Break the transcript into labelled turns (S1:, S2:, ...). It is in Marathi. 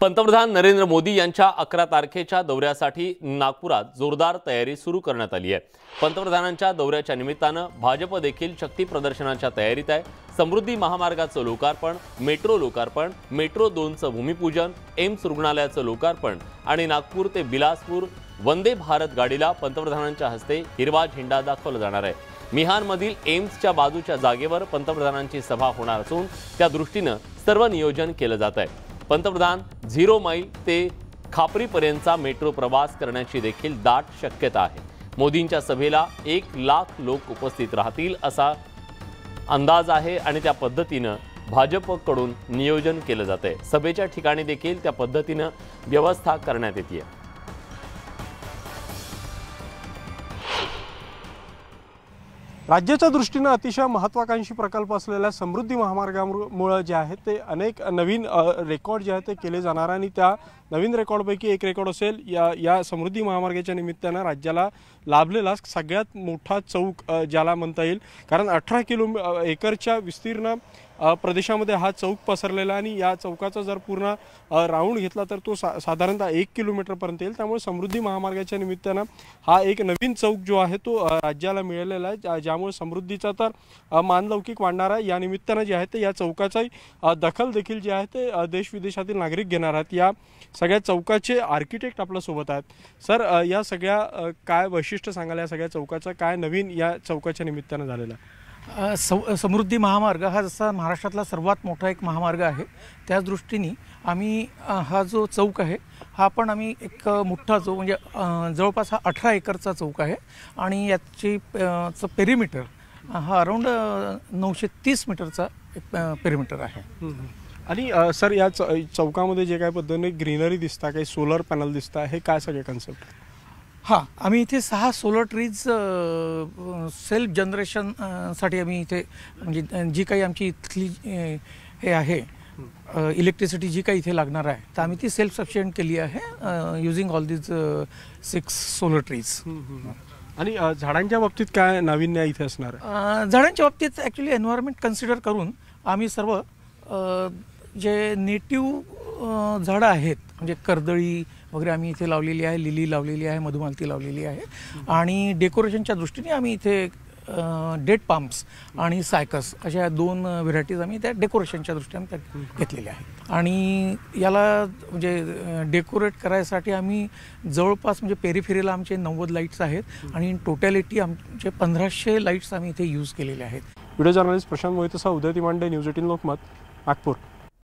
S1: पंतप्रधान नरेंद्र मोदी यांच्या अकरा तारखेच्या दौऱ्यासाठी नागपुरात जोरदार तयारी सुरू करण्यात आली आहे पंतप्रधानांच्या दौऱ्याच्या निमित्तानं भाजप देखील शक्ती प्रदर्शनाच्या तयारीत आहे समृद्धी महामार्गाचं लोकार्पण मेट्रो लोकार्पण मेट्रो दोनचं भूमिपूजन एम्स रुग्णालयाचं लोकार्पण आणि नागपूर ते बिलासपूर वंदे भारत गाडीला पंतप्रधानांच्या हस्ते हिरवा झेंडा दाखवला जाणार आहे मिहानमधील एम्सच्या बाजूच्या जागेवर पंतप्रधानांची सभा होणार असून त्या दृष्टीनं सर्व नियोजन केलं जात आहे पंतप्रधान झिरो माईल ते खापरीपर्यंतचा मेट्रो प्रवास करण्याची देखील दाट शक्यता आहे मोदींच्या सभेला एक लाख लोक उपस्थित राहतील असा अंदाज आहे आणि त्या पद्धतीनं भाजपकडून नियोजन केलं जात आहे सभेच्या ठिकाणी देखील त्या पद्धतीनं व्यवस्था करण्यात येते
S2: राज्याच्या दृष्टीनं अतिशय महत्त्वाकांक्षी प्रकल्प असलेल्या समृद्धी महामार्गामुळं जे आहे ते अनेक नवीन रेकॉर्ड जे आहे ते केले जाणार आणि त्या नवीन रेकॉर्डपैकी एक रेकॉर्ड असेल या या समृद्धी महामार्गाच्या निमित्तानं राज्याला लाभलेला सगळ्यात मोठा चौक ज्याला म्हणता येईल कारण अठरा किलो एकरच्या विस्तीर्ण प्रदेशामध्ये हा चौक पसरलेला आणि या चौकाचा जर पूर्ण राऊंड घेतला तर तो सा साधारणतः एक किलोमीटरपर्यंत येईल त्यामुळे समृद्धी महामार्गाच्या निमित्तानं हा एक नवीन चौक जो आहे तो राज्याला मिळालेला आहे ज्यामुळे समृद्धीचा तर मानलौकिक आहे या निमित्तानं जे आहे ते या चौकाचाही दखल देखील जे आहे ते देश विदेशातील नागरिक घेणार आहेत या सगळ्या चौकाचे आर्किटेक्ट आपल्यासोबत आहेत सर या सगळ्या काय वैशिष्ट्य सांगाल या सगळ्या चौकाचं काय नवीन या चौकाच्या निमित्तानं झालेलं
S3: सम समृद्धी महामार्ग हा जसा महाराष्ट्रातला सर्वात मोठा एक महामार्ग आहे त्याच दृष्टीने आम्ही हा जो चौक आहे हा पण आम्ही एक मोठा जो म्हणजे जवळपास हा अठरा एकरचा चौक आहे आणि याची पेरिमीटर हा अराऊंड नऊशे तीस मीटरचा एक पेरिमीटर आहे आणि सर या चौकामध्ये जे काय पद्धतीने ग्रीनरी दिसता काही सोलर पॅनल दिसता हे काय
S2: सगळे कन्सेप्ट
S3: हां आम्ही इथे सहा सोलर ट्रीज सेल्फ जनरेशनसाठी आम्ही इथे म्हणजे जी काही आमची इथली हे आहे इलेक्ट्रिसिटी जी काही इथे लागणार आहे तर आम्ही ती सेल्फ सफिशियंट केली आहे using all these six solar trees आणि झाडांच्या बाबतीत काय नाविन्य इथे असणार झाडांच्या बाबतीत ॲक्च्युली एन्व्हायरमेंट कन्सिडर करून आम्ही सर्व जे नेटिव झाडं आहेत म्हणजे कर्दळी वगैरे आम्ही इथे लावलेली आहे लिली लावलेली आहे मधुमालती लावलेली आहे आणि डेकोरेशनच्या दृष्टीने आम्ही इथे डेट पाम्प्स आणि सायकस अशा दोन व्हेरायटीज आम्ही त्या डेकोरेशनच्या दृष्टीने त्या घेतलेल्या आहेत आणि याला म्हणजे डेकोरेट करायसाठी आम्ही जवळपास म्हणजे पेरीफेरीला आमचे नव्वद लाईट्स आहेत आणि टोटॅलिटी आमचे पंधराशे लाईट्स आम्ही इथे यूज केलेले आहेत व्हिडिओ जर्नलिस्ट प्रशांत मोहितसा उदय तिमांडे न्यूज एटीन लोकमत नागपूर